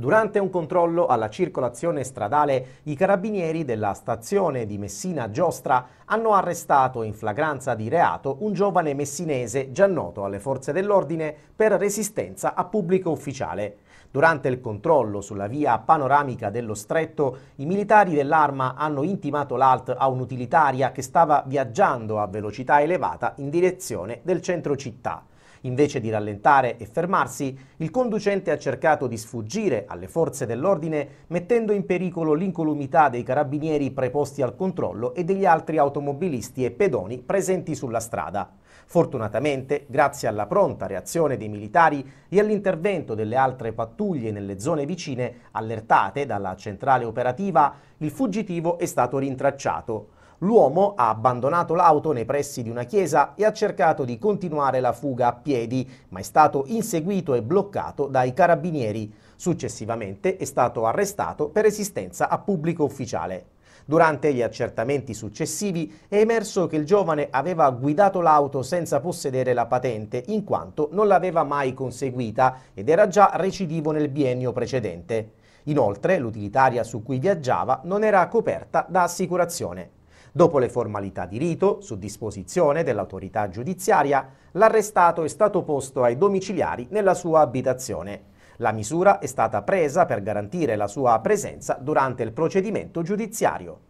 Durante un controllo alla circolazione stradale, i carabinieri della stazione di Messina Giostra hanno arrestato in flagranza di reato un giovane messinese già noto alle forze dell'ordine per resistenza a pubblico ufficiale. Durante il controllo sulla via panoramica dello stretto, i militari dell'arma hanno intimato l'alt a un'utilitaria che stava viaggiando a velocità elevata in direzione del centro città. Invece di rallentare e fermarsi, il conducente ha cercato di sfuggire alle forze dell'ordine mettendo in pericolo l'incolumità dei carabinieri preposti al controllo e degli altri automobilisti e pedoni presenti sulla strada. Fortunatamente, grazie alla pronta reazione dei militari e all'intervento delle altre pattuglie nelle zone vicine allertate dalla centrale operativa, il fuggitivo è stato rintracciato. L'uomo ha abbandonato l'auto nei pressi di una chiesa e ha cercato di continuare la fuga a piedi, ma è stato inseguito e bloccato dai carabinieri. Successivamente è stato arrestato per resistenza a pubblico ufficiale. Durante gli accertamenti successivi è emerso che il giovane aveva guidato l'auto senza possedere la patente, in quanto non l'aveva mai conseguita ed era già recidivo nel biennio precedente. Inoltre l'utilitaria su cui viaggiava non era coperta da assicurazione. Dopo le formalità di rito, su disposizione dell'autorità giudiziaria, l'arrestato è stato posto ai domiciliari nella sua abitazione. La misura è stata presa per garantire la sua presenza durante il procedimento giudiziario.